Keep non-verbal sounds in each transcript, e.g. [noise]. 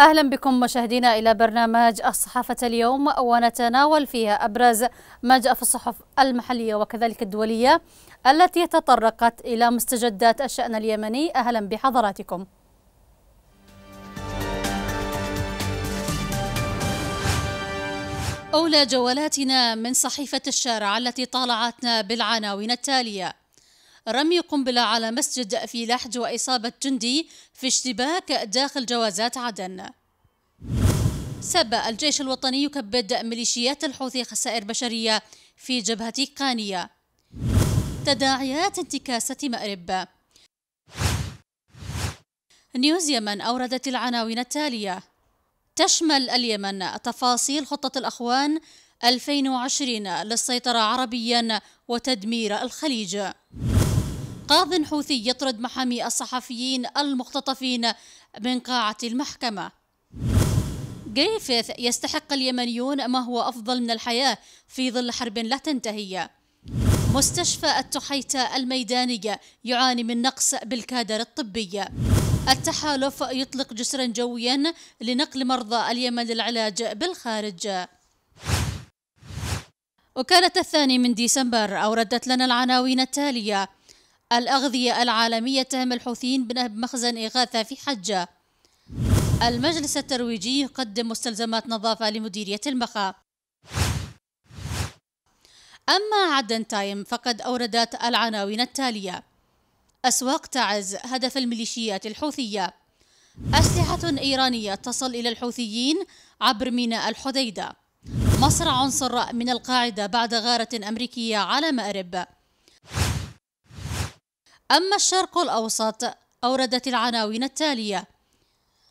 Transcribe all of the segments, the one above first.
أهلا بكم مشاهدينا إلى برنامج الصحافة اليوم ونتناول فيها أبرز ما جاء في الصحف المحلية وكذلك الدولية التي تطرقت إلى مستجدات الشأن اليمني أهلا بحضراتكم أولى جولاتنا من صحيفة الشارع التي طالعتنا بالعناوين التالية رمي قنبلة على مسجد في لحج وإصابة جندي في اشتباك داخل جوازات عدن سب الجيش الوطني يكبد ميليشيات الحوثي خسائر بشرية في جبهة قانية تداعيات انتكاسة مأرب نيوز يمن أوردت العناوين التالية تشمل اليمن تفاصيل خطة الأخوان 2020 للسيطرة عربيا وتدمير الخليج قاض حوثي يطرد محامي الصحفيين المختطفين من قاعة المحكمة جريفيث يستحق اليمنيون ما هو أفضل من الحياة في ظل حرب لا تنتهي مستشفى التحيتة الميدانية يعاني من نقص بالكادر الطبي التحالف يطلق جسرا جويا لنقل مرضى اليمن للعلاج بالخارج وكانت الثاني من ديسمبر أوردت لنا العناوين التالية الأغذية العالمية تهم الحوثيين بنهب مخزن إغاثة في حجة المجلس الترويجي يقدم مستلزمات نظافة لمديرية المخا أما عدن تايم فقد أوردت العناوين التالية أسواق تعز هدف الميليشيات الحوثية أسلحة إيرانية تصل إلى الحوثيين عبر ميناء الحديدة مصر عنصر من القاعدة بعد غارة أمريكية على مأرب أما الشرق الأوسط أوردت العناوين التالية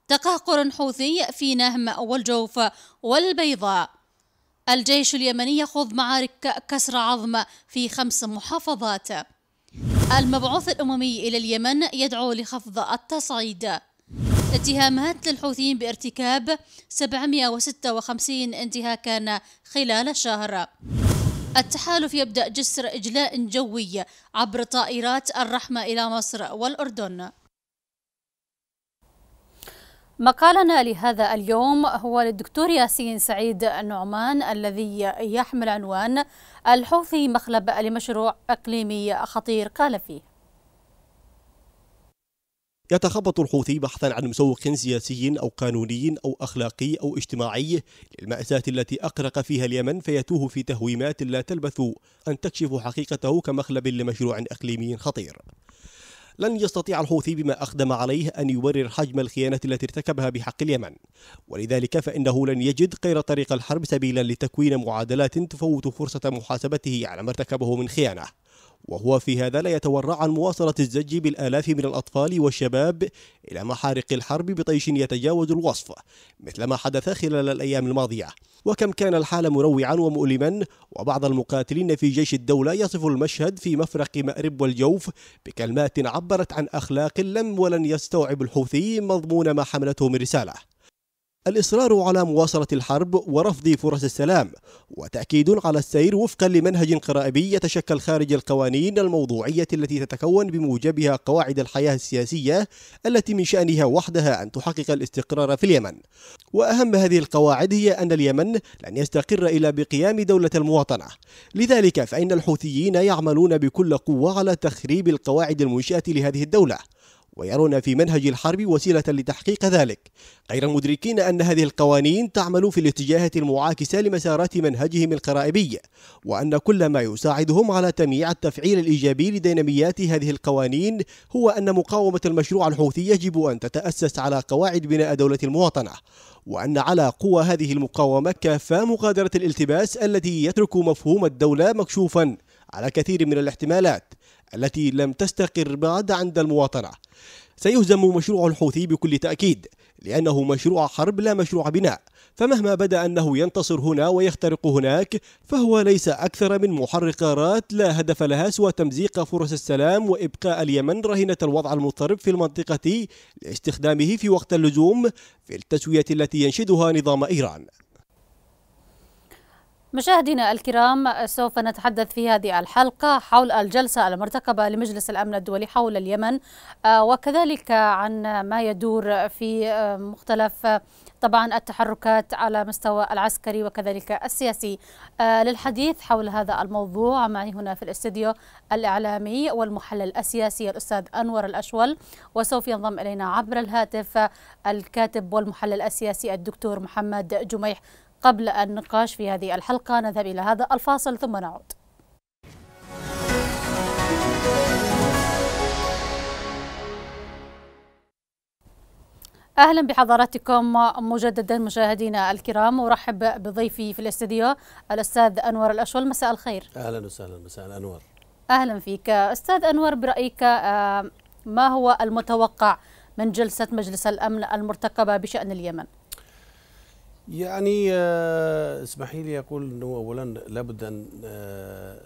تقهقر حوثي في نهم والجوف والبيضاء الجيش اليمني يخوض معارك كسر عظم في خمس محافظات المبعوث الأممي إلى اليمن يدعو لخفض التصعيد اتهامات للحوثيين بارتكاب 756 انتهاكا خلال شهر التحالف يبدأ جسر إجلاء جوي عبر طائرات الرحمة إلى مصر والأردن مقالنا لهذا اليوم هو للدكتور ياسين سعيد النعمان الذي يحمل عنوان الحوثي مخلب لمشروع إقليمي خطير قال فيه يتخبط الحوثي بحثا عن مسوق سياسي أو قانوني أو أخلاقي أو اجتماعي للمأساة التي أقرق فيها اليمن فيتوه في تهويمات لا تلبث أن تكشف حقيقته كمخلب لمشروع إقليمي خطير لن يستطيع الحوثي بما أقدم عليه أن يبرر حجم الخيانة التي ارتكبها بحق اليمن ولذلك فإنه لن يجد غير طريق الحرب سبيلا لتكوين معادلات تفوت فرصة محاسبته على ما ارتكبه من خيانة وهو في هذا لا يتورع عن مواصلة الزج بالآلاف من الأطفال والشباب إلى محارق الحرب بطيش يتجاوز الوصف مثل ما حدث خلال الأيام الماضية وكم كان الحال مروعا ومؤلما وبعض المقاتلين في جيش الدولة يصف المشهد في مفرق مأرب والجوف بكلمات عبرت عن أخلاق لم ولن يستوعب الحوثي مضمون ما حملته من رسالة الإصرار على مواصلة الحرب ورفض فرص السلام وتأكيد على السير وفقا لمنهج قرائبي يتشكل خارج القوانين الموضوعية التي تتكون بموجبها قواعد الحياة السياسية التي من شأنها وحدها أن تحقق الاستقرار في اليمن وأهم هذه القواعد هي أن اليمن لن يستقر إلا بقيام دولة المواطنة لذلك فإن الحوثيين يعملون بكل قوة على تخريب القواعد المنشأة لهذه الدولة ويرون في منهج الحرب وسيلة لتحقيق ذلك غير مدركين أن هذه القوانين تعمل في الاتجاهات المعاكسة لمسارات منهجهم القرائبية وأن كل ما يساعدهم على تمييع التفعيل الإيجابي لديناميات هذه القوانين هو أن مقاومة المشروع الحوثي يجب أن تتأسس على قواعد بناء دولة المواطنة وأن على قوى هذه المقاومة كافة مغادرة الالتباس التي يترك مفهوم الدولة مكشوفا على كثير من الاحتمالات التي لم تستقر بعد عند المواطنة سيهزم مشروع الحوثي بكل تأكيد لأنه مشروع حرب لا مشروع بناء فمهما بدا انه ينتصر هنا ويخترق هناك فهو ليس اكثر من محرك لا هدف لها سوى تمزيق فرص السلام وابقاء اليمن رهينه الوضع المضطرب في المنطقه لاستخدامه في وقت اللزوم في التسويه التي ينشدها نظام ايران مشاهدينا الكرام سوف نتحدث في هذه الحلقة حول الجلسة المرتقبة لمجلس الأمن الدولي حول اليمن آه، وكذلك عن ما يدور في آه، مختلف آه، طبعا التحركات على مستوى العسكري وكذلك السياسي للحديث حول هذا الموضوع معي هنا في الاستديو الإعلامي والمحلل السياسي الأستاذ أنور الأشول وسوف ينضم إلينا عبر الهاتف الكاتب والمحلل السياسي الدكتور محمد جميح قبل النقاش في هذه الحلقة نذهب إلى هذا الفاصل ثم نعود اهلا بحضراتكم مجددا مشاهدينا الكرام ورحب بضيفي في الاستديو الاستاذ انور الاشول مساء الخير اهلا وسهلا مساء الانوار اهلا فيك استاذ انور برايك آه، ما هو المتوقع من جلسه مجلس الامن المرتقبه بشان اليمن يعني آه، اسمحي لي أقول أنه أولا لابد أن آه،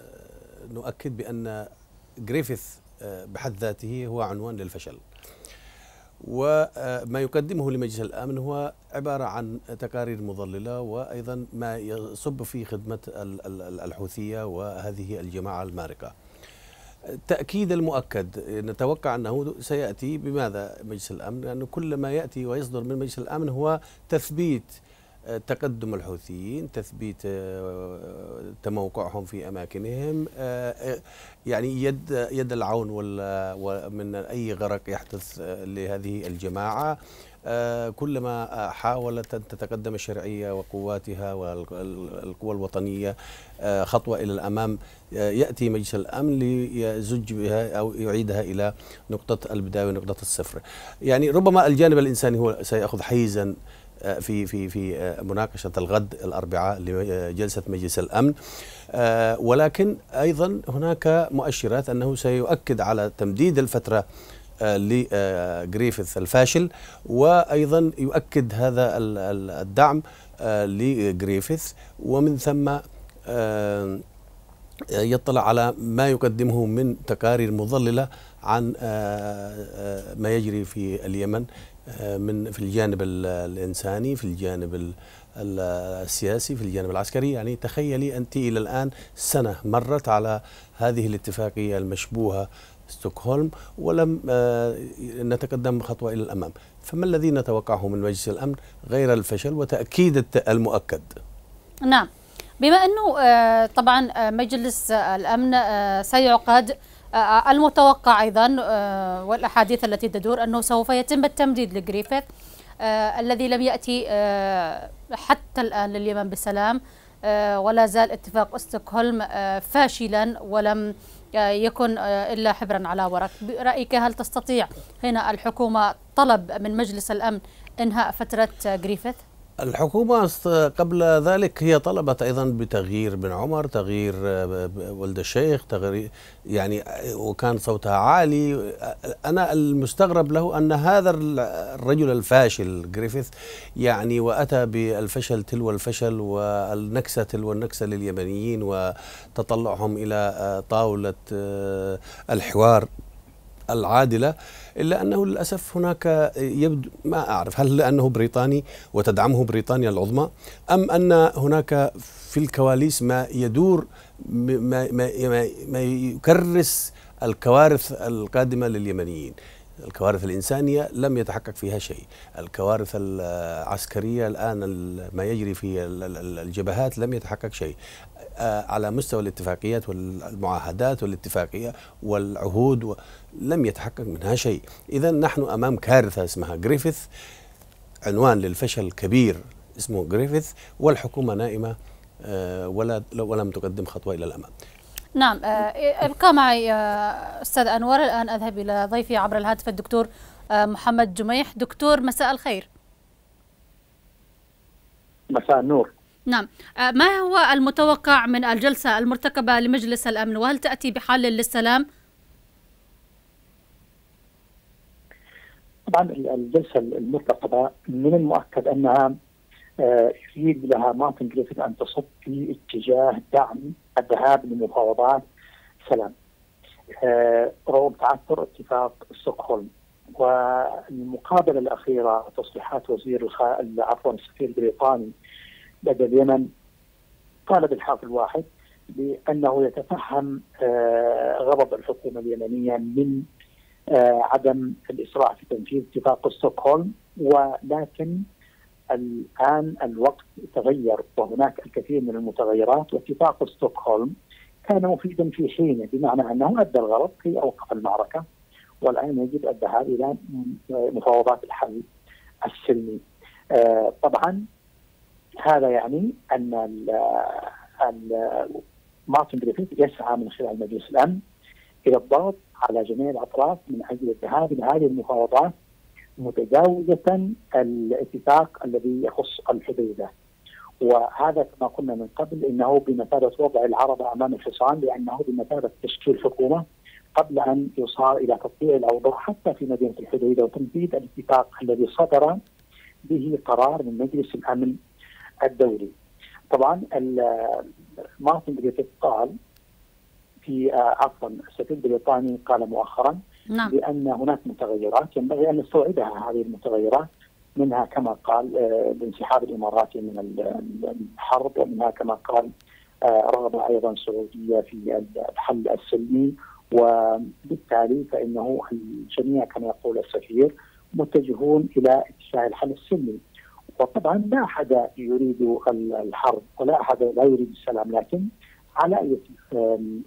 نؤكد بأن جريفيث آه، بحد ذاته هو عنوان للفشل وما يقدمه لمجلس الامن هو عباره عن تقارير مضلله وايضا ما يصب في خدمه الحوثيه وهذه الجماعه المارقه. تاكيد المؤكد نتوقع انه سياتي بماذا مجلس الامن؟ لانه يعني كل ما ياتي ويصدر من مجلس الامن هو تثبيت تقدم الحوثيين تثبيت آه، تموقعهم في اماكنهم آه، يعني يد يد العون ومن اي غرق يحدث آه، لهذه الجماعه كلما حاولت أن تتقدم الشرعية وقواتها والقوى الوطنية خطوة إلى الأمام يأتي مجلس الأمن ليزج بها أو يعيدها إلى نقطة البداية ونقطة الصفر يعني ربما الجانب الإنساني هو سيأخذ حيزا آه، في في في آه، مناقشه الغد الاربعاء لجلسه مجلس الامن آه، ولكن ايضا هناك مؤشرات انه سيؤكد على تمديد الفتره لجريفيث الفاشل وايضا يؤكد هذا الدعم لجريفيث ومن ثم يطلع على ما يقدمه من تقارير مضلله عن ما يجري في اليمن من في الجانب الانساني في الجانب السياسي في الجانب العسكري يعني تخيلي انت الى الان سنه مرت على هذه الاتفاقيه المشبوهه ستوكهولم ولم آه، نتقدم خطوه الى الامام فما الذي نتوقعه من مجلس الامن غير الفشل وتاكيد المؤكد نعم بما انه آه، طبعا آه، مجلس الامن سيعقد آه، المتوقع أيضا آه، والأحاديث التي تدور أنه سوف يتم التمديد لجريفيث آه، الذي لم يأتي حتى الآن لليمن بسلام ولا زال اتفاق استوكهولم فاشلا ولم يكن إلا حبرا على ورق برأيك هل تستطيع هنا الحكومة طلب من مجلس الأمن إنهاء فترة جريفيث؟ الحكومة قبل ذلك هي طلبت أيضا بتغيير بن عمر تغيير آه، آه، ولد الشيخ تغيير يعني آه، وكان صوتها عالي أنا المستغرب له أن هذا الرجل الفاشل جريفيث يعني وأتى بالفشل تلو الفشل والنكسة تلو النكسة لليمنيين وتطلعهم إلى طاولة الحوار العادله الا انه للاسف هناك يبدو ما اعرف هل لانه بريطاني وتدعمه بريطانيا العظمى ام ان هناك في الكواليس ما يدور ما, ما, ما, ما يكرس الكوارث القادمه لليمنيين الكوارث الإنسانية لم يتحقق فيها شيء الكوارث العسكرية الآن ما يجري في الجبهات لم يتحقق شيء آه، على مستوى الاتفاقيات والمعاهدات والاتفاقية والعهود لم يتحقق منها شيء إذا نحن أمام كارثة اسمها جريفيث عنوان للفشل الكبير اسمه جريفيث والحكومة نائمة آه، ولا ولم تقدم خطوة إلى الأمام نعم ابقى آه، إيه، معي أستاذ أنور الآن أذهب إلى ضيفي عبر الهاتف الدكتور محمد جميح دكتور مساء الخير مساء النور نعم آه، ما هو المتوقع من الجلسة المرتقبة لمجلس الأمن وهل تأتي بحل للسلام؟ طبعا الجلسة المرتقبة من المؤكد أنها آه، يريد لها مارتن جريفيث أن تصب في اتجاه دعم الذهاب لمفاوضات سلام آه، رغم تعثر اتفاق ستوكهولم والمقابلة الأخيرة تصريحات وزير عفوا السفير البريطاني لدى اليمن قال بالحرف الواحد لانه يتفهم آه، غضب الحكومه اليمنيه من آه، عدم الاسراع في تنفيذ اتفاق ستوكهولم ولكن الان الوقت تغير وهناك الكثير من المتغيرات واتفاق ستوكهولم كان مفيدا في حينه بمعنى انه ادى الغرض في اوقف المعركه والان يجب الذهاب الى آه، مفاوضات الحل السلمي. طبعا هذا يعني ان ال ال مارتن جريفيث يسعى من خلال مجلس الامن الى الضغط على جميع الاطراف من اجل الذهاب الى هذه المفاوضات متجاوزه الاتفاق الذي يخص الحديده. وهذا كما قلنا من قبل انه بمثابه وضع العربه امام الحصان لانه بمثابه تشكيل حكومه قبل ان يصار الى تطبيع الاوضاع حتى في مدينه الحديده وتنفيذ الاتفاق الذي صدر به قرار من مجلس الامن الدوري طبعا مارتن جريفيث قال في آه، عفوا السفير البريطاني قال مؤخرا نعم. بان هناك متغيرات ينبغي ان نستوعبها هذه المتغيرات منها كما قال الانسحاب آه، الاماراتي من الحرب ومنها كما قال آه، رغبه ايضا سعوديه في الحل السلمي وبالتالي فانه الجميع كما يقول السفير متجهون الى اتجاه الحل السلمي وطبعا لا احد يريد الحرب ولا احد لا يريد السلام لكن على اي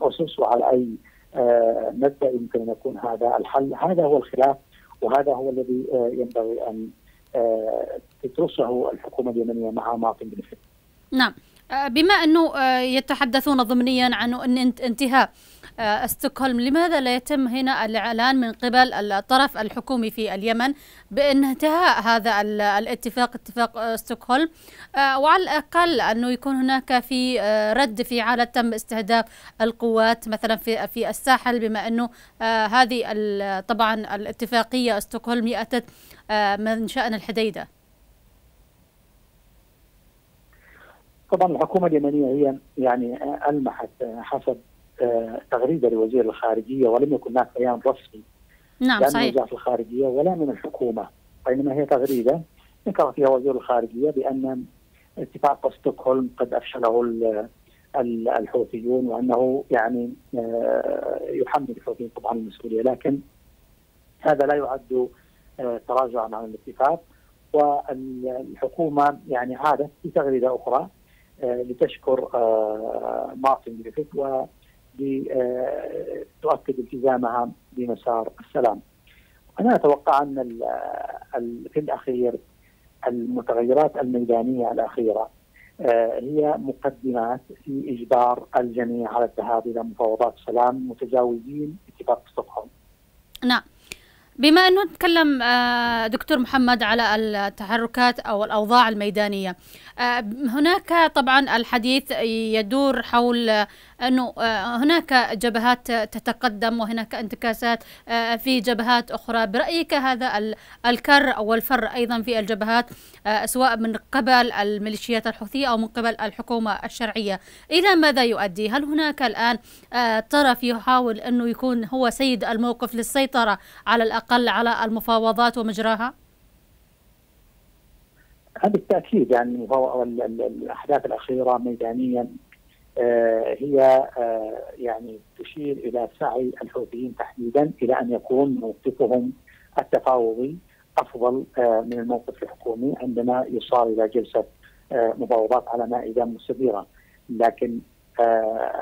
اسس وعلى اي آه، مبدا يمكن ان يكون هذا الحل هذا هو الخلاف وهذا هو الذي آه، ينبغي ان آه، تدرسه الحكومه اليمنيه مع مواطن بن نعم آه، بما أنه آه، يتحدثون ضمنيا عن انتهاء استوكهولم آه، لماذا لا يتم هنا الإعلان من قبل الطرف الحكومي في اليمن بانتهاء هذا الاتفاق اتفاق استوكهولم وعلى الأقل أنه يكون هناك في رد في على تم استهداف القوات مثلا في في الساحل بما أنه هذه طبعا الاتفاقية استوكهولم أتت من شأن الحديدة طبعا الحكومه اليمنيه هي يعني المحت حسب آه، تغريده لوزير الخارجيه ولم يكن هناك بيان رسمي نعم لا صحيح من وزاره الخارجيه ولا من الحكومه وانما هي تغريده ذكر فيها وزير الخارجيه بان اتفاق ستوكهولم قد افشله الحوثيون وانه يعني آه، يحمل الحوثيين طبعا المسؤوليه لكن هذا لا يعد آه، تراجعا عن الاتفاق والحكومه يعني عادت بتغريده اخرى لتشكر آه، مارتن جريفيث ولتؤكد آه، التزامها بمسار السلام. انا اتوقع ان آه، في الاخير المتغيرات الميدانيه الاخيره هي مقدمات في اجبار الجميع على الذهاب الى مفاوضات سلام متجاوزين اتفاق ستوكهولم. نعم. بما أنه نتكلم آه، دكتور محمد على التحركات أو الأوضاع الميدانية آه، هناك طبعا الحديث يدور حول أنه آه، هناك جبهات تتقدم وهناك انتكاسات آه، في جبهات أخرى برأيك هذا الكر أو الفر أيضا في الجبهات آه، سواء من قبل الميليشيات الحوثية أو من قبل الحكومة الشرعية إلى ماذا يؤدي؟ هل هناك الآن طرف يحاول أنه يكون هو سيد الموقف للسيطرة على الأقل على المفاوضات ومجراها؟ بالتاكيد يعني الاحداث الاخيره ميدانيا آه، هي آه، يعني تشير الى سعي الحوثيين تحديدا الى ان يكون موقفهم التفاوضي افضل آه، من الموقف الحكومي عندما يصار الى جلسه مفاوضات على مائده مستديره لكن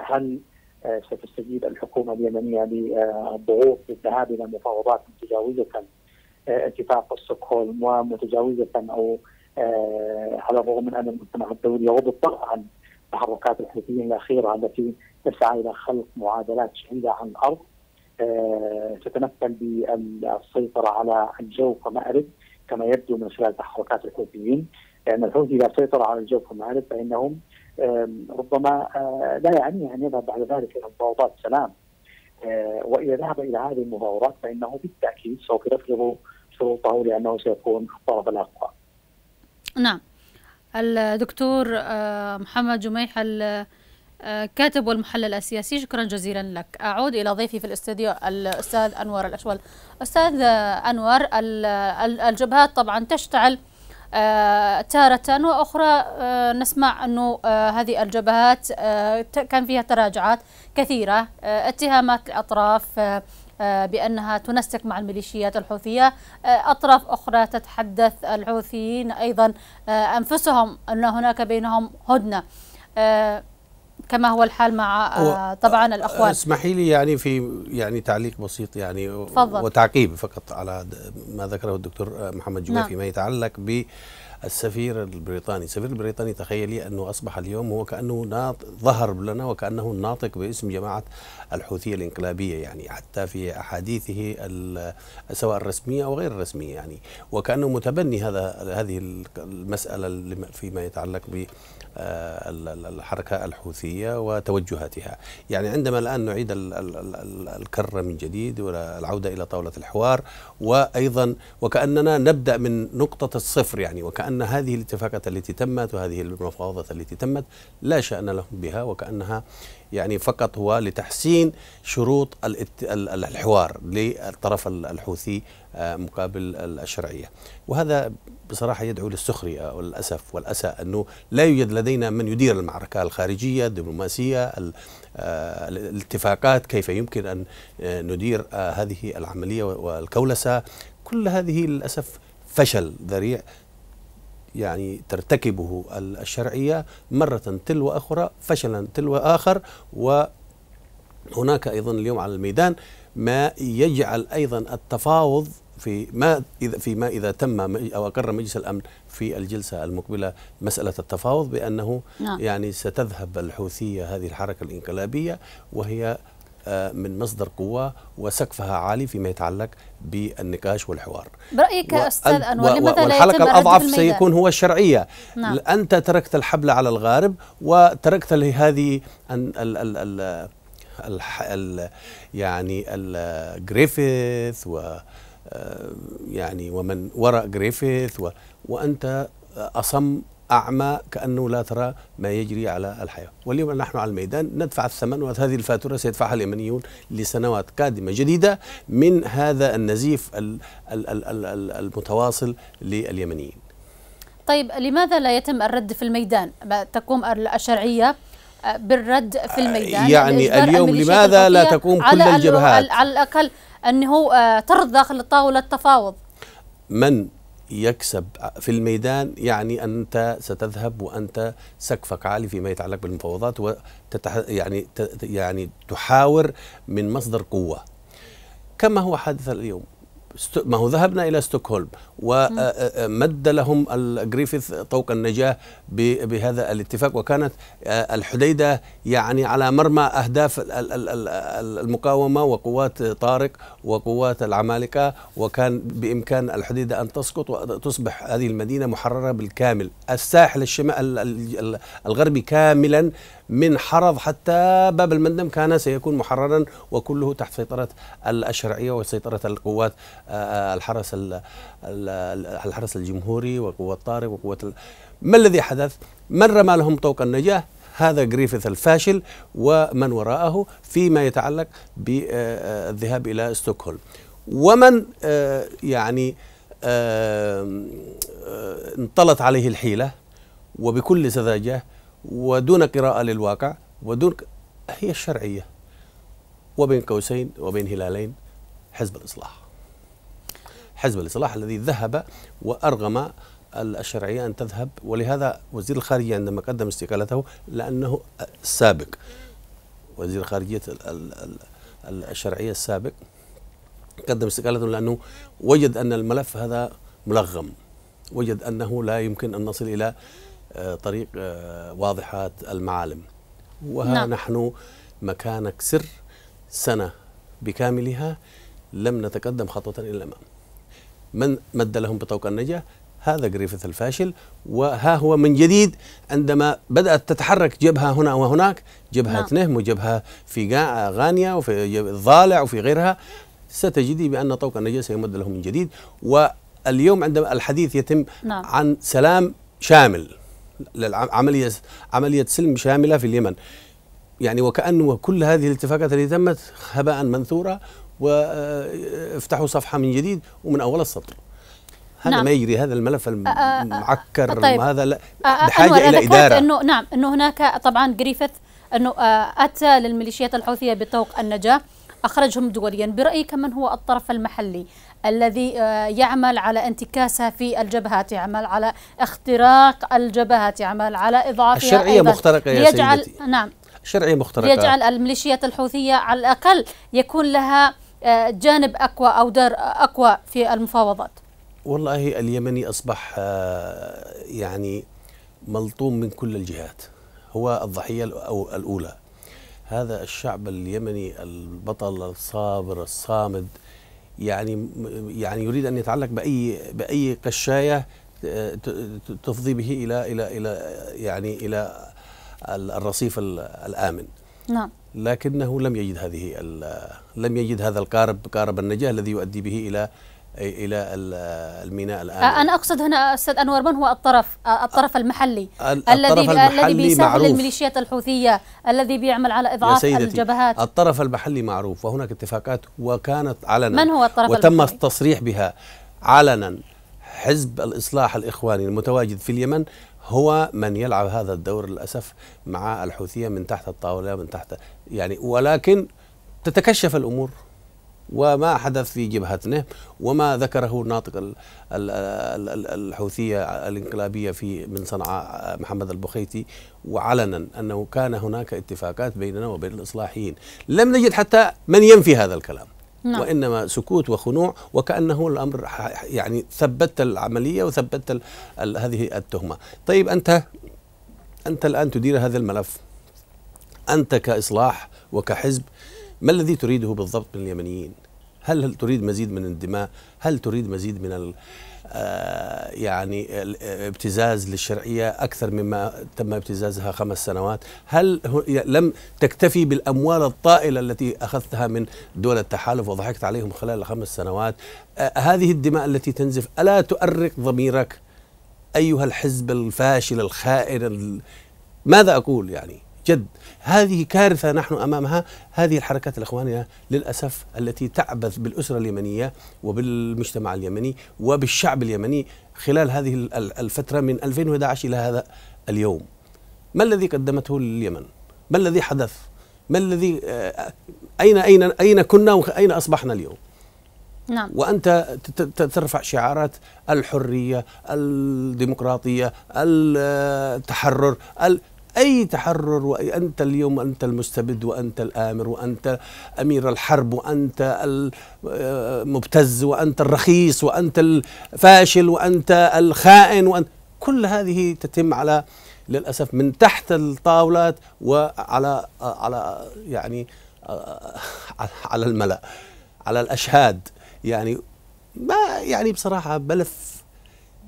هل ستستجيب الحكومه اليمنيه للضغوط للذهاب الى مفاوضات متجاوزه اتفاق ستوكهولم ومتجاوزه او على الرغم من ان المجتمع الدولي يغض الطرف عن تحركات الحوثيين الاخيره التي تسعى الى خلق معادلات شديده عن الارض آه، تتمثل بالسيطره على الجو ومأرب كما يبدو من خلال تحركات الحوثيين لان الحوثي اذا سيطر على الجو ومأرب فانهم ربما آه، لا يعنيه ان يذهب بعد ذلك الى مفاوضات سلام آه، واذا ذهب الى هذه المفاوضات فانه بالتاكيد سوف يفرض شروطه لانه سيكون الطرف الاقوى. نعم. الدكتور آه، محمد جميح الكاتب آه، والمحلل السياسي شكرا جزيلا لك أعود إلى ضيفي في الاستديو الأستاذ أنور الأشول أستاذ آه، أنور الجبهات طبعا تشتعل تارة وأخرى نسمع أنه هذه الجبهات كان فيها تراجعات كثيرة اتهامات الأطراف آه، بأنها تنسق مع الميليشيات الحوثية آه، أطراف أخرى تتحدث الحوثيين أيضا آه، أنفسهم أن هناك بينهم هدنة كما هو الحال مع آه، طبعا آه، الاخوان اسمحي لي يعني في يعني تعليق بسيط يعني فضل. وتعقيب فقط على ما ذكره الدكتور آه، محمد جوي نعم. فيما يتعلق ب السفير البريطاني السفير البريطاني تخيلي أنه أصبح اليوم هو كأنه ناط ظهر لنا وكأنه ناطق باسم جماعة الحوثية الإنقلابية يعني حتى في أحاديثه سواء الرسمية أو غير الرسمية يعني وكأنه متبني هذا هذه المسألة فيما يتعلق آه، الحركة الحوثية وتوجهاتها يعني عندما الآن نعيد الكرة من جديد والعودة إلى طاولة الحوار وأيضا وكأننا نبدأ من نقطة الصفر يعني وكأن هذه الاتفاقات التي تمت وهذه المفاوضات التي تمت لا شأن لهم بها وكأنها يعني فقط هو لتحسين شروط الحوار للطرف الحوثي آه، مقابل الشرعية وهذا بصراحة يدعو للسخرية والأسف والأسى أنه لا يوجد لدينا من يدير المعركة الخارجية الدبلوماسية آه، الاتفاقات كيف يمكن أن آه، ندير هذه العملية والكولسة كل هذه للأسف فشل ذريع يعني ترتكبه الشرعية مرة تلو أخرى فشلا تلو آخر وهناك أيضا اليوم على الميدان ما يجعل أيضا التفاوض في ما إذا فيما إذا تم أو أقر مجلس الأمن في الجلسة المقبلة مسألة التفاوض بأنه نعم. يعني ستذهب الحوثية هذه الحركة الإنقلابية وهي آه، من مصدر قوة وسقفها عالي فيما يتعلق بالنقاش والحوار برأيك أستاذ أنور لماذا لا يتم الأضعف سيكون هو الشرعية نعم. أنت تركت الحبل على الغارب وتركت لهذه ال ال ال ال... ال... يعني جريفيث و آه، يعني ومن وراء جريفيث و... وانت اصم أعمى كأنه لا ترى ما يجري على الحياة واليوم نحن على الميدان ندفع الثمن وهذه الفاتورة سيدفعها اليمنيون لسنوات قادمة جديدة من هذا النزيف المتواصل لليمنيين طيب لماذا لا يتم الرد في الميدان تقوم الشرعية بالرد في الميدان يعني اليوم لماذا لا تقوم كل الجبهات على الأقل أنه آه، ترضخ لطاولة التفاوض من يكسب في الميدان يعني انت ستذهب وانت سقفك عالي فيما يتعلق بالمفاوضات وتتح يعني يعني تحاور من مصدر قوه كما هو حادث اليوم ما هو ذهبنا الى ستوكهولم ومد لهم جريفيث طوق النجاه بهذا الاتفاق وكانت آه، الحديده يعني على مرمى اهداف المقاومه وقوات طارق وقوات العمالقه وكان بامكان الحديده ان تسقط وتصبح هذه المدينه محرره بالكامل الساحل الشمال الغربي كاملا من حرض حتى باب المندم كان سيكون محررا وكله تحت سيطره الشرعيه وسيطره القوات الحرس الحرس الجمهوري وقوة طارق وقوة ما الذي حدث؟ من رمى لهم طوق النجاة؟ هذا جريفيث الفاشل ومن وراءه فيما يتعلق بالذهاب إلى ستوكهولم ومن آه، يعني آه، آه، انطلت عليه الحيلة وبكل سذاجة ودون قراءة للواقع ودون هي الشرعية وبين قوسين وبين هلالين حزب الإصلاح حزب الاصلاح الذي ذهب وارغم الشرعيه ان تذهب ولهذا وزير الخارجيه عندما قدم استقالته لانه السابق وزير الخارجيه الشرعيه السابق قدم استقالته لانه وجد ان الملف هذا ملغم وجد انه لا يمكن ان نصل الى آه، طريق آه، واضحه المعالم وها نعم. نحن مكانك سر سنه بكاملها لم نتقدم خطوه الى الامام من مد لهم بطوق النجاة هذا جريفيث الفاشل وها هو من جديد عندما بدأت تتحرك جبهة هنا وهناك جبهة نعم. نهم وجبهة في غانيا وفي الضالع وفي غيرها ستجدي بأن طوق النجاة سيمد لهم من جديد واليوم عندما الحديث يتم نعم. عن سلام شامل عملية عملية سلم شاملة في اليمن يعني وكأنه كل هذه الاتفاقات التي تمت هباء منثورة وافتحوا صفحه من جديد ومن اول السطر هذا نعم. ما يجري هذا الملف المعكر طيب. هذا لا بحاجه الى اداره انه نعم انه هناك طبعا جريفيث انه اتى للميليشيات الحوثيه بطوق النجاه اخرجهم دوليا برايك من هو الطرف المحلي الذي يعمل على انتكاسها في الجبهات يعمل على اختراق الجبهات يعمل على اضعافها الشرعيه أيضاً. مخترقه يا يجعل سيدتي. نعم شرعيه مخترقه يجعل الميليشيات الحوثيه على الاقل يكون لها آه، جانب اقوى او دار اقوى في المفاوضات والله اليمني اصبح آه، يعني ملطوم من كل الجهات هو الضحيه الاولى هذا الشعب اليمني البطل الصابر الصامد يعني يعني يريد ان يتعلق باي باي قشايه آه، تفضي به الى الى الى يعني الى الرصيف الامن نعم لكنه لم يجد هذه لم يجد هذا القارب قارب النجاه الذي يؤدي به الى الى الميناء الان انا اقصد هنا استاذ انور من هو الطرف الطرف المحلي الذي الذي بيساعد الميليشيات الحوثيه الذي بيعمل على اضعاف يا الجبهات الطرف المحلي معروف وهناك اتفاقات وكانت علنا من هو الطرف وتم المحلي؟ التصريح بها علنا حزب الاصلاح الاخواني المتواجد في اليمن هو من يلعب هذا الدور للاسف مع الحوثيه من تحت الطاوله من تحت يعني ولكن تتكشف الامور وما حدث في جبهتنا وما ذكره ناطق الحوثيه الانقلابيه في من صنعاء محمد البخيتي وعلنا انه كان هناك اتفاقات بيننا وبين الاصلاحيين لم نجد حتى من ينفي هذا الكلام نعم. وانما سكوت وخنوع وكانه الامر يعني ثبتت العمليه وثبتت هذه التهمه. طيب انت انت الان تدير هذا الملف. انت كاصلاح وكحزب ما الذي تريده بالضبط من اليمنيين؟ هل, هل تريد مزيد من الدماء؟ هل تريد مزيد من آه، يعني آه، ابتزاز للشرعية أكثر مما تم ابتزازها خمس سنوات هل لم تكتفي بالأموال الطائلة التي أخذتها من دول التحالف وضحكت عليهم خلال الخمس سنوات آه، هذه الدماء التي تنزف ألا تؤرق ضميرك أيها الحزب الفاشل الخائن ماذا أقول يعني جد هذه كارثة نحن أمامها هذه الحركات الإخوانية للأسف التي تعبث بالأسرة اليمنية وبالمجتمع اليمني وبالشعب اليمني خلال هذه الفترة من 2011 إلى هذا اليوم ما الذي قدمته لليمن؟ ما الذي حدث؟ ما الذي آه، أين أين أين كنا وأين أصبحنا اليوم؟ نعم. وانت ترفع شعارات الحريه الديمقراطيه آه، التحرر أي تحرر وأي أنت اليوم أنت المستبد وأنت الآمر وأنت أمير الحرب وأنت المبتز وأنت الرخيص وأنت الفاشل وأنت الخائن وأنت كل هذه تتم على للأسف من تحت الطاولات وعلى على يعني على الملأ على الأشهاد يعني ما يعني بصراحة ملف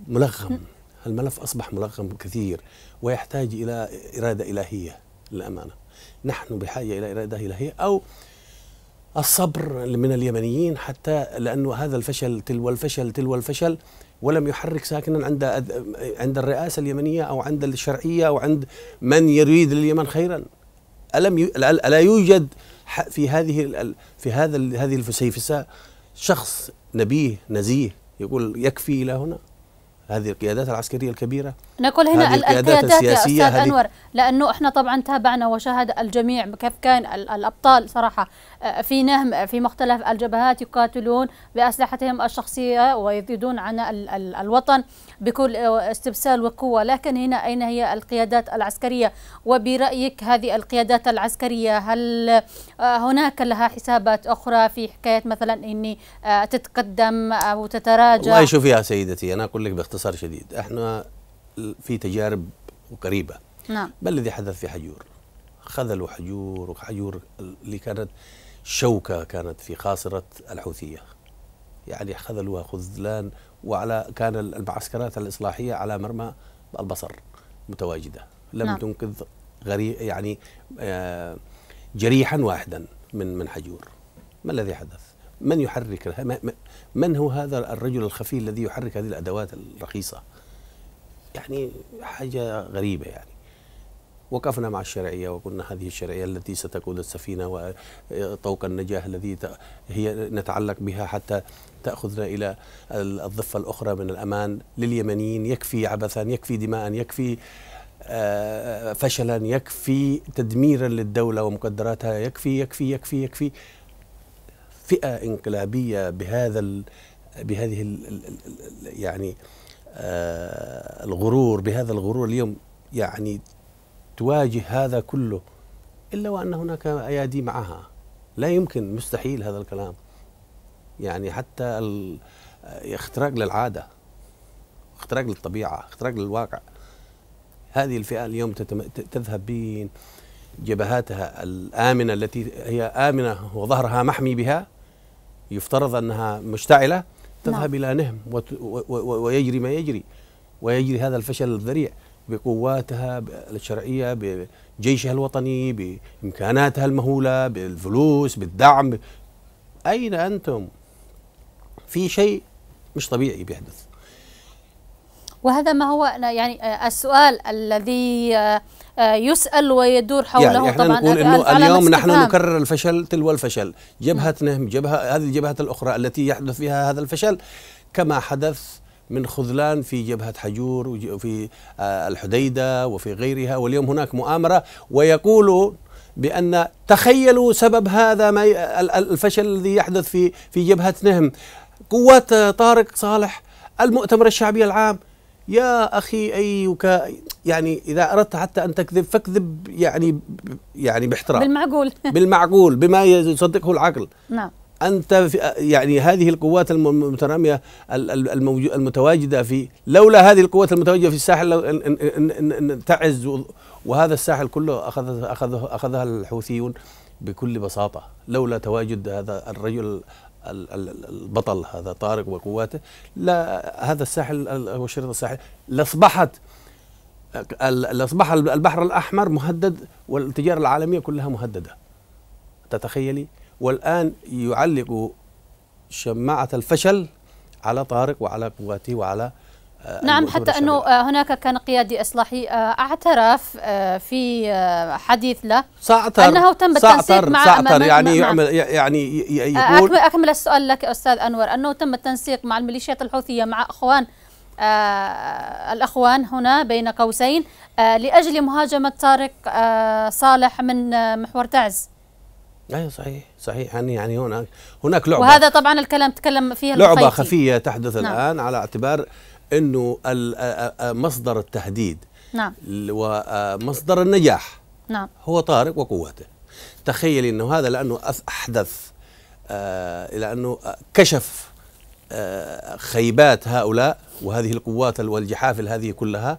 ملغم الملف أصبح ملغم كثير ويحتاج إلى إرادة إلهية للأمانة نحن بحاجة إلى إرادة إلهية أو الصبر من اليمنيين حتى لأنه هذا الفشل تلو الفشل تلو الفشل ولم يحرك ساكنا عند عند الرئاسة اليمنية أو عند الشرعية أو عند من يريد لليمن خيرا ألم ألا يوجد في هذه في هذا هذه الفسيفساء شخص نبيه نزيه يقول يكفي إلى هنا هذه القيادات العسكريه الكبيره نقول هنا هذه القيادات السياسيه يا أستاذ أنور لانه احنا طبعا تابعنا وشاهد الجميع كيف كان الابطال صراحه آه، في نهم في مختلف الجبهات يقاتلون باسلحتهم الشخصيه ويزيدون عن الوطن بكل آه، استبسال وقوه لكن هنا اين هي القيادات العسكريه وبرايك هذه القيادات العسكريه هل آه، هناك لها حسابات اخرى في حكايه مثلا اني تتقدم او تتراجع والله شوفي يا سيدتي انا اقول لك باختصار باختصار شديد احنا في تجارب قريبه نعم ما الذي حدث في حجور خذلوا حجور وحجور اللي كانت شوكه كانت في خاصره الحوثيه يعني خذلوها خذلان وعلى كان المعسكرات الاصلاحيه على مرمى البصر متواجده لم نعم. تنقذ غري يعني آه، جريحا واحدا من من حجور ما الذي حدث؟ من يحرك من هو هذا الرجل الخفي الذي يحرك هذه الأدوات الرخيصة يعني حاجة غريبة يعني وقفنا مع الشرعية وقلنا هذه الشرعية التي ستقود السفينة وطوق النجاة الذي هي نتعلق بها حتى تأخذنا إلى الضفة الأخرى من الأمان لليمنيين يكفي عبثا يكفي دماء يكفي فشلا يكفي تدميرا للدولة ومقدراتها يكفي يكفي يكفي يكفي, يكفي فئه انقلابيه بهذا ال بهذه ال يعني آه الغرور بهذا الغرور اليوم يعني تواجه هذا كله الا وان هناك ايادي معها لا يمكن مستحيل هذا الكلام يعني حتى آه، اختراق للعاده اختراق للطبيعه اختراق للواقع هذه الفئه اليوم تذهب بين جبهاتها الامنه التي هي امنه وظهرها محمي بها يفترض أنها مشتعلة تذهب نعم. إلى نهم ويجري ما يجري ويجري هذا الفشل الذريع بقواتها الشرعية بجيشها الوطني بإمكاناتها المهولة بالفلوس بالدعم أين أنتم في شيء مش طبيعي بيحدث وهذا ما هو يعني آه، السؤال الذي آه، آه، يسأل ويدور حوله يعني احنا طبعا نقول انه اليوم نحن نكرر الفشل تلو الفشل جبهتنا جبهة هذه الجبهة الأخرى التي يحدث فيها هذا الفشل كما حدث من خذلان في جبهة حجور وفي الحديدة وفي غيرها واليوم هناك مؤامرة ويقول بأن تخيلوا سبب هذا ما الفشل الذي يحدث في في جبهة نهم قوات طارق صالح المؤتمر الشعبي العام يا أخي أيك يعني إذا أردت حتى أن تكذب فاكذب يعني يعني باحترام بالمعقول [laughs] بالمعقول بما يصدقه العقل نعم أنت في يعني هذه القوات المتنامية المتواجدة في لولا هذه القوات المتواجدة في الساحل إن تعز وهذا الساحل كله أخذ أخذه أخذها الحوثيون بكل بساطة لولا تواجد هذا الرجل البطل هذا طارق وقواته لا هذا الساحل هو شريط الساحل لاصبحت لاصبح البحر الاحمر مهدد والتجاره العالميه كلها مهدده تتخيلي والان يعلق شماعه الفشل على طارق وعلى قواته وعلى آه، نعم حتى أنه آه، هناك كان قيادي إصلاحي آه، اعترف في حديث له سأعتر أنه تم التنسيق مع سأعتر يعني مع نعم. يعمل يعني يقول أكمل السؤال لك أستاذ أنور أنه تم التنسيق مع الميليشيات الحوثية مع أخوان آه الأخوان هنا بين قوسين آه لأجل مهاجمة طارق آه صالح من آه محور تعز ايوه صحيح صحيح يعني يعني هناك هناك لعبه وهذا طبعا الكلام تكلم فيها لعبه خفيه تحدث نعم. الان على اعتبار انه مصدر التهديد نعم ومصدر النجاح نعم هو طارق وقوته تخيل انه هذا لانه احدث آه، لانه كشف آه، خيبات هؤلاء وهذه القوات والجحافل هذه كلها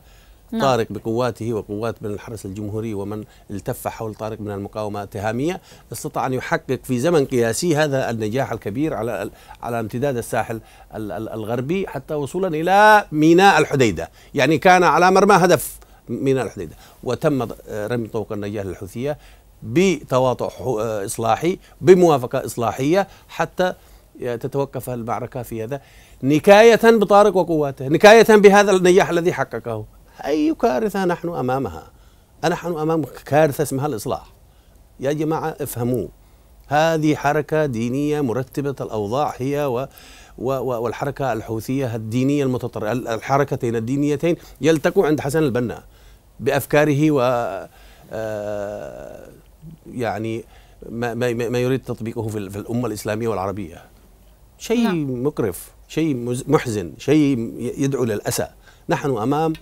نعم. طارق بقواته وقوات من الحرس الجمهوري ومن التف حول طارق من المقاومه التهاميه استطاع ان يحقق في زمن قياسي هذا النجاح الكبير على على امتداد الساحل الغربي حتى وصولا الى ميناء الحديده، يعني كان على مرمى هدف ميناء الحديده، وتم رمي طوق النجاح للحوثيه بتواطؤ آه، اصلاحي بموافقه اصلاحيه حتى تتوقف المعركه في هذا نكايه بطارق وقواته، نكايه بهذا النجاح الذي حققه. أي كارثة نحن أمامها نحن أمام كارثة اسمها الإصلاح يا جماعة افهموا هذه حركة دينية مرتبة الأوضاع هي و والحركة الحوثية الدينية المتطرفة الحركتين الدينيتين يلتقوا عند حسن البنا بأفكاره و آه، يعني ما, ما يريد تطبيقه في الأمة الإسلامية والعربية شيء نعم. مقرف شيء محزن شيء يدعو للأسى نحن أمام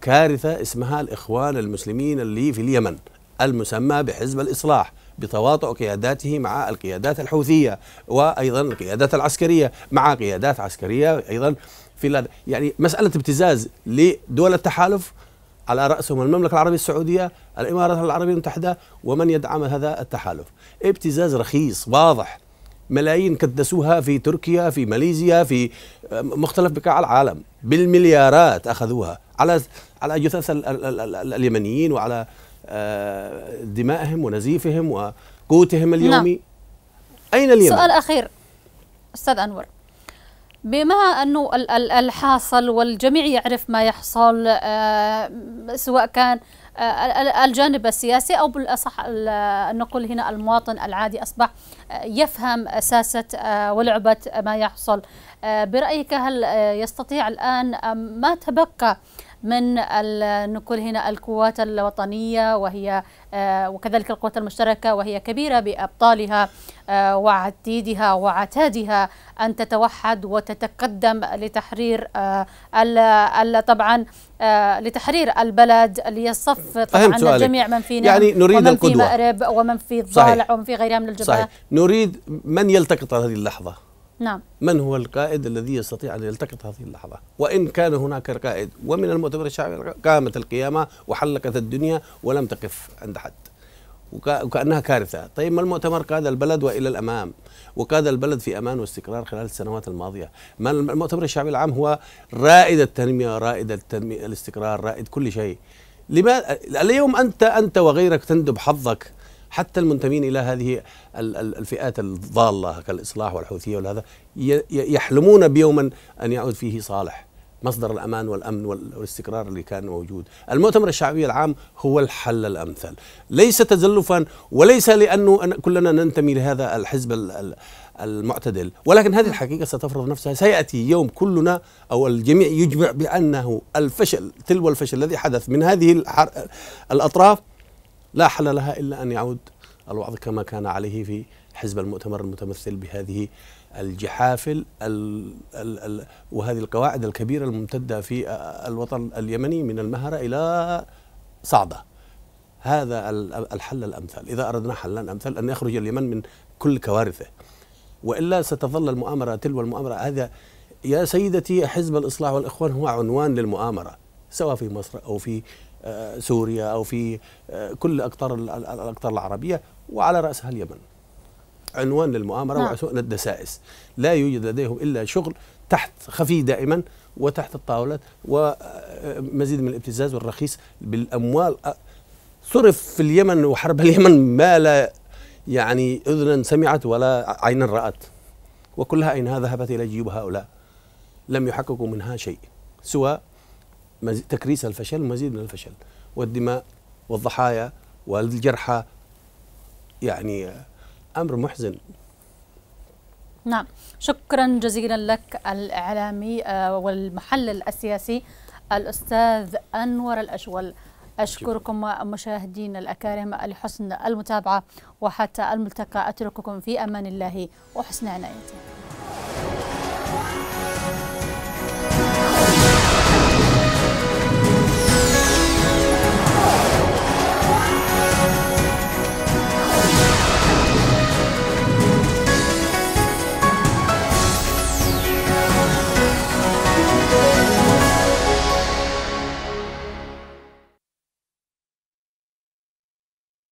كارثة اسمها الإخوان المسلمين اللي في اليمن المسمى بحزب الإصلاح بتواطؤ قياداته مع القيادات الحوثية وأيضا القيادات العسكرية مع قيادات عسكرية أيضا في يعني مسألة ابتزاز لدول التحالف على رأسهم المملكة العربية السعودية الإمارات العربية المتحدة ومن يدعم هذا التحالف ابتزاز رخيص واضح ملايين كدسوها في تركيا في ماليزيا في آه، مختلف بقاع العالم بالمليارات أخذوها على على جثث اليمنيين وعلى آه، دمائهم ونزيفهم وقوتهم نعم. اليومي نعم. أين اليمن؟ سؤال أخير أستاذ أنور بما أنه الحاصل والجميع يعرف ما يحصل آه، سواء كان آه، الجانب السياسي أو بالأصح نقول هنا المواطن العادي أصبح يفهم أساسة ولعبة ما يحصل برأيك هل يستطيع الآن ما تبقى من نقول هنا القوات الوطنية وهي آه، وكذلك القوات المشتركة وهي كبيرة بأبطالها آه، وعتيدها وعتادها أن تتوحد وتتقدم لتحرير آه، طبعا لتحرير البلد ليصف طبعا جميع من فينا يعني نريد ومن القدوة. في مأرب ومن في الضالع ومن في غيرها من الجبهة صحيح نريد من يلتقط هذه اللحظة نعم من هو القائد الذي يستطيع أن يلتقط هذه اللحظة وإن كان هناك قائد ومن المؤتمر الشعبي قامت القيامة وحلقت الدنيا ولم تقف عند حد وكأنها كارثة طيب ما المؤتمر قاد البلد وإلى الأمام وقاد البلد في أمان واستقرار خلال السنوات الماضية ما المؤتمر الشعبي العام هو رائد التنمية رائد التنمية الاستقرار رائد كل شيء لماذا اليوم أنت أنت وغيرك تندب حظك حتى المنتمين الى هذه الفئات الضاله كالاصلاح والحوثيه وهذا يحلمون بيوما ان يعود فيه صالح مصدر الامان والامن والاستقرار اللي كان موجود، المؤتمر الشعبي العام هو الحل الامثل، ليس تزلفا وليس لانه كلنا ننتمي لهذا الحزب المعتدل، ولكن هذه الحقيقه ستفرض نفسها، سياتي يوم كلنا او الجميع يجمع بانه الفشل تلو الفشل الذي حدث من هذه الاطراف لا حل لها إلا أن يعود الوضع كما كان عليه في حزب المؤتمر المتمثل بهذه الجحافل الـ الـ الـ وهذه القواعد الكبيرة الممتدة في الوطن اليمني من المهرة إلى صعدة هذا الحل الأمثل إذا أردنا حلا أمثل أن يخرج اليمن من كل كوارثه وإلا ستظل المؤامرة تلو المؤامرة هذا يا سيدتي حزب الإصلاح والإخوان هو عنوان للمؤامرة سواء في مصر أو في آه، سوريا أو في آه، كل أقطار الأقطار العربية وعلى رأسها اليمن عنوان للمؤامرة نعم. وعسؤن الدسائس لا يوجد لديهم إلا شغل تحت خفي دائما وتحت الطاولات ومزيد من الابتزاز والرخيص بالأموال آه، صرف في اليمن وحرب اليمن ما لا يعني أذنا سمعت ولا عينا رأت وكلها أينها ذهبت إلى جيوب هؤلاء لم يحققوا منها شيء سوى تكريس الفشل ومزيد من الفشل والدماء والضحايا والجرحى يعني آه، امر محزن نعم شكرا جزيلا لك الاعلامي آه، والمحلل السياسي الاستاذ انور الاشول أشكركم مشاهدين الأكارم لحسن المتابعة وحتى الملتقى أترككم في أمان الله وحسن عنايته